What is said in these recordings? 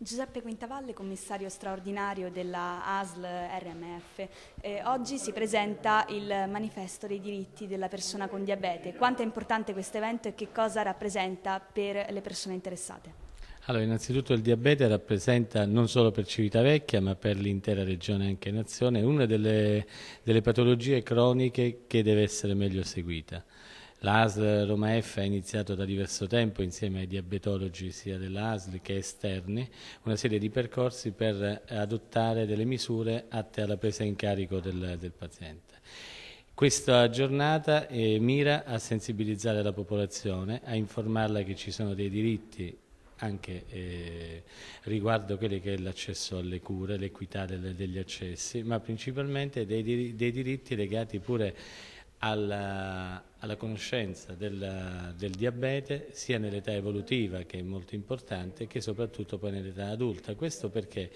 Giuseppe Quintavalle, commissario straordinario della ASL RMF. Eh, oggi si presenta il manifesto dei diritti della persona con diabete. Quanto è importante questo evento e che cosa rappresenta per le persone interessate? Allora, innanzitutto il diabete rappresenta non solo per Civitavecchia ma per l'intera regione e anche nazione una delle, delle patologie croniche che deve essere meglio seguita. L'ASL Roma F ha iniziato da diverso tempo insieme ai diabetologi sia dell'ASL che esterni una serie di percorsi per adottare delle misure atte alla presa in carico del, del paziente. Questa giornata eh, mira a sensibilizzare la popolazione, a informarla che ci sono dei diritti anche eh, riguardo quelli che è l'accesso alle cure, l'equità degli accessi, ma principalmente dei, dei, diritti legati pure alla, alla conoscenza del, del, diabete sia nell'età evolutiva che è molto importante che soprattutto poi nell'età adulta. Questo perché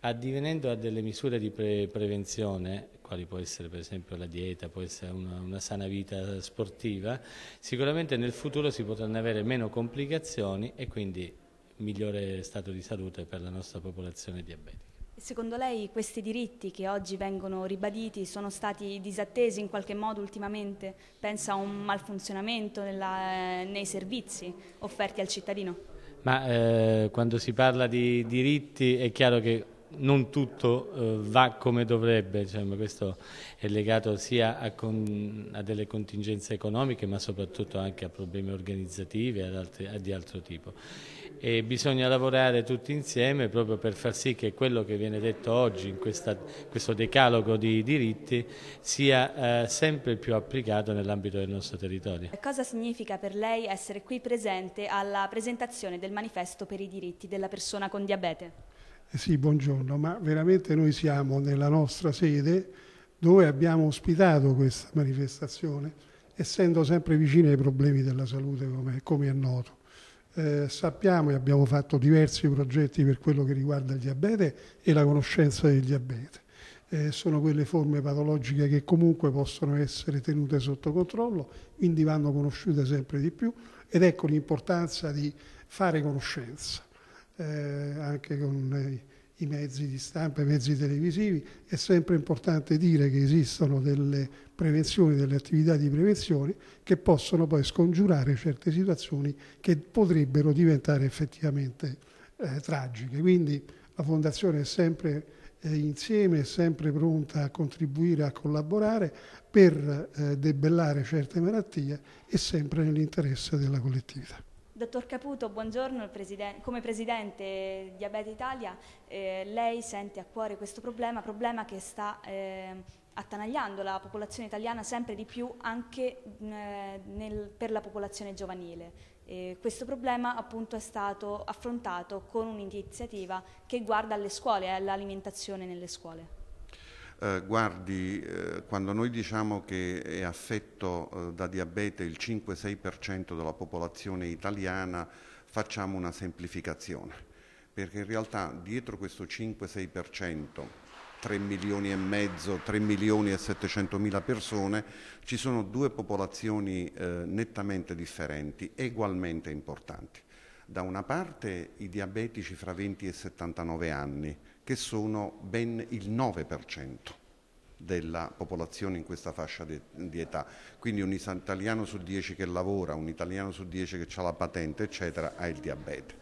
addivenendo a delle misure di pre prevenzione, quali può essere per esempio la dieta, può essere una, una sana vita sportiva, sicuramente nel futuro si potranno avere meno complicazioni e quindi migliore stato di salute per la nostra popolazione diabetica. Secondo lei questi diritti che oggi vengono ribaditi sono stati disattesi in qualche modo ultimamente? Pensa a un malfunzionamento nella, eh, nei servizi offerti al cittadino? Ma eh, quando si parla di diritti è chiaro che non tutto eh, va come dovrebbe, diciamo, questo è legato sia a, con, a, delle contingenze economiche ma soprattutto anche a problemi organizzativi e eh, di altro tipo. E bisogna lavorare tutti insieme proprio per far sì che quello che viene detto oggi in questa, questo decalogo di diritti sia eh, sempre più applicato nell'ambito del nostro territorio. Cosa significa per lei essere qui presente alla presentazione del manifesto per i diritti della persona con diabete? Sì, buongiorno, ma veramente noi siamo nella nostra sede dove abbiamo ospitato questa manifestazione, essendo sempre vicini ai problemi della salute, come, come è noto. Eh, sappiamo e abbiamo fatto diversi progetti per quello che riguarda il diabete e la conoscenza del diabete. Eh, sono quelle forme patologiche che comunque possono essere tenute sotto controllo, quindi vanno conosciute sempre di più ed ecco l'importanza di fare conoscenza eh, anche con eh, i mezzi di stampa, i mezzi televisivi, è sempre importante dire che esistono delle prevenzioni, delle attività di prevenzione che possono poi scongiurare certe situazioni che potrebbero diventare effettivamente eh, tragiche. Quindi la Fondazione è sempre eh, insieme, è sempre pronta a contribuire, a collaborare per eh, debellare certe malattie e sempre nell'interesse della collettività. Dottor Caputo, buongiorno. come Presidente Diabete Italia, eh, lei sente a cuore questo problema, problema che sta eh, attanagliando la popolazione italiana sempre di più anche eh, nel, per la popolazione giovanile. Eh, questo problema appunto è stato affrontato con un'iniziativa che guarda alle scuole e eh, all'alimentazione nelle scuole. Eh, guardi, eh, quando noi diciamo che è affetto eh, da diabete il 5-6% della popolazione italiana, facciamo una semplificazione, perché in realtà dietro questo 5-6%, 3 milioni e mezzo, 3 milioni e 700 mila persone, ci sono due popolazioni eh, nettamente differenti, ugualmente importanti. Da una parte i diabetici fra 20 e 79 anni, che sono ben il 9% della popolazione in questa fascia di, di, età. Quindi un italiano su 10 che lavora, un italiano su 10 che ha la patente, eccetera, ha il diabete.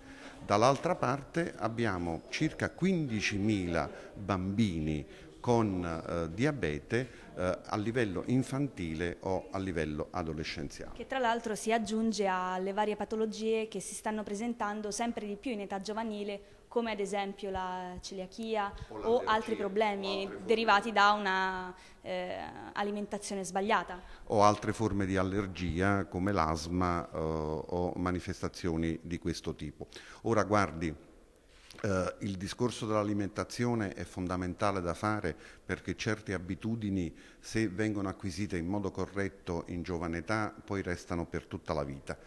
Dall'altra parte abbiamo circa 15.000 bambini con eh, diabete eh, a livello infantile o a livello adolescenziale. Che tra l'altro si aggiunge alle varie patologie che si stanno presentando sempre di più in età giovanile come ad esempio la celiachia o, o altri problemi o derivati da una eh, alimentazione sbagliata. O altre forme di allergia come l'asma eh, o manifestazioni di questo tipo. Ora guardi, eh, il discorso dell'alimentazione è fondamentale da fare perché certe abitudini, se vengono acquisite in modo corretto in giovane età, poi restano per tutta la vita.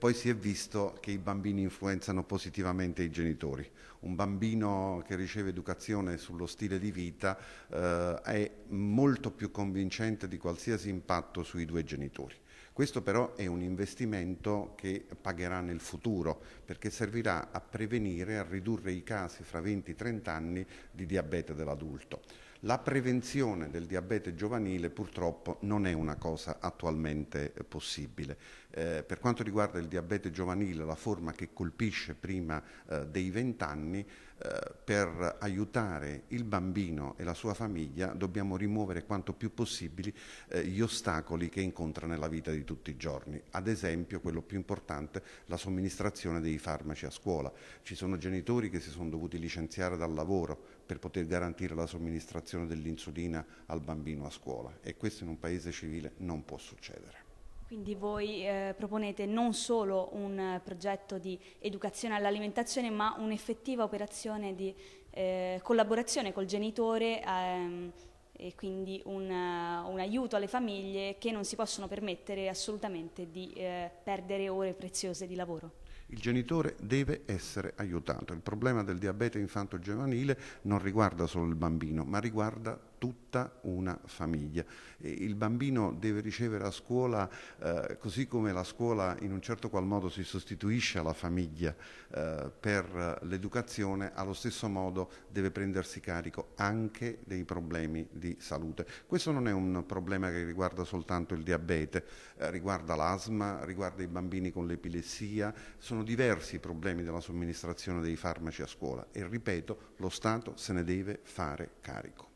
Poi si è visto che i bambini influenzano positivamente i genitori. Un bambino che riceve educazione sullo stile di vita eh, è molto più convincente di qualsiasi impatto sui due genitori. Questo però è un investimento che pagherà nel futuro perché servirà a prevenire, a ridurre i casi fra 20-30 anni di diabete dell'adulto. La prevenzione del diabete giovanile purtroppo non è una cosa attualmente eh, possibile. Eh, per quanto riguarda il diabete giovanile, la forma che colpisce prima eh, dei vent'anni, anni, eh, per aiutare il bambino e la sua famiglia dobbiamo rimuovere quanto più possibile eh, gli ostacoli che incontra nella vita di tutti i giorni. Ad esempio, quello più importante, la somministrazione dei farmaci a scuola. Ci sono genitori che si sono dovuti licenziare dal lavoro per poter garantire la somministrazione dell'insulina al bambino a scuola e questo in un paese civile non può succedere. Quindi voi eh, proponete non solo un uh, progetto di educazione all'alimentazione, ma un'effettiva operazione di eh, collaborazione col genitore ehm, e quindi un, uh, un, aiuto alle famiglie che non si possono permettere assolutamente di eh, perdere ore preziose di lavoro. Il genitore deve essere aiutato. Il problema del diabete infanto-giovanile non riguarda solo il bambino, ma riguarda tutta una famiglia. il bambino deve ricevere a scuola, eh, così come la scuola in un certo qual modo si sostituisce alla famiglia eh, per l'educazione, allo stesso modo deve prendersi carico anche dei problemi di salute. Questo non è un problema che riguarda soltanto il diabete, eh, riguarda l'asma, riguarda i bambini con l'epilessia, sono diversi i problemi della somministrazione dei farmaci a scuola e ripeto, lo Stato se ne deve fare carico.